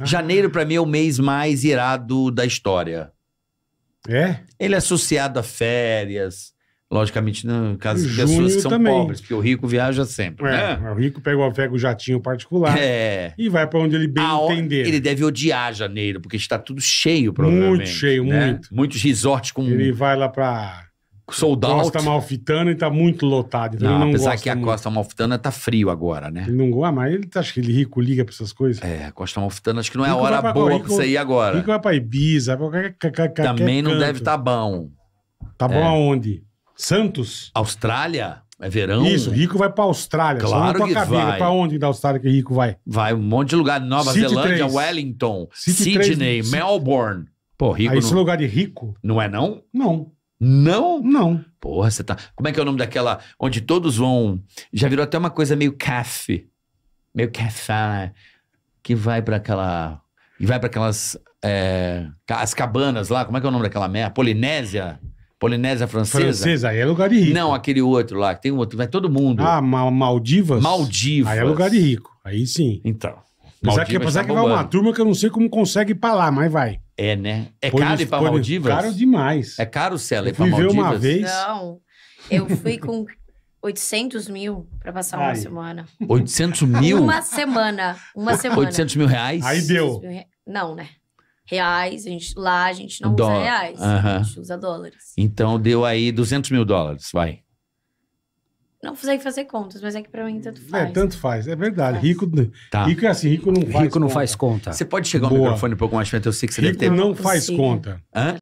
Ah. Janeiro, para mim, é o mês mais irado da história. É? Ele é associado a férias. Logicamente, no caso de pessoas que são também. pobres, porque o rico viaja sempre. É, né? O rico pega, o, o jatinho particular é. e vai para onde ele bem a entender. Ele deve odiar janeiro, porque está tudo cheio, provavelmente. Muito cheio, né? muito. Muitos resorts com. Ele vai lá para sold out. Costa Malfitana e tá muito lotado. Então não, não apesar que a muito. Costa Malfitana tá frio agora, né? Ele não gosta, mas ele tá, acha que ele rico liga pra essas coisas. É, a Costa Malfitana acho que não é rico a hora pra, boa rico, pra você ir agora. Rico vai pra Ibiza, pra qualquer, qualquer Também não deve tá bom. Tá bom é. aonde? Santos? Austrália? É verão? Isso, rico vai pra Austrália. Claro tá que cabeça. vai. Pra onde da Austrália que rico vai? Vai um monte de lugar. Nova City Zelândia, 3. Wellington, City Sydney, 3. Melbourne. Pô, rico. Aí, ah, não... esse lugar de rico? Não é não? Não. Não? Não. Porra, você tá. Como é que é o nome daquela onde todos vão? Já virou até uma coisa meio café. Meio café. Que vai para aquela. E vai para aquelas. É... As cabanas lá. Como é que é o nome daquela merda? Polinésia? Polinésia Francesa? Francesa, aí é lugar de rico. Não, aquele outro lá, que tem um outro, vai todo mundo. Ah, Ma Maldivas? Maldivas. Aí é lugar de rico, aí sim. Então. Apesar é que, apesar é tá que vai uma turma que eu não sei como consegue ir pra lá, mas vai. É, né? É caro ir pra Maldivas? Caro demais. É caro, Célia, ir pra Maldivas? Viveu uma vez. Não, eu fui com 800 mil pra passar Ai. uma semana. 800 mil? Uma semana, uma semana. 800 mil reais? Aí deu. Não, né? Reais, a gente, lá a gente não Dó usa reais, uh -huh. a gente usa dólares. Então deu aí 200 mil dólares, vai. Não sei fazer contas, mas é que pra mim tanto é, faz. É, tanto faz, é verdade. Faz. Rico, tá. rico é assim, rico não faz Rico não faz conta. Você pode chegar no o microfone um pouco mais eu sei que você rico deve ter. não faz conta. Hã?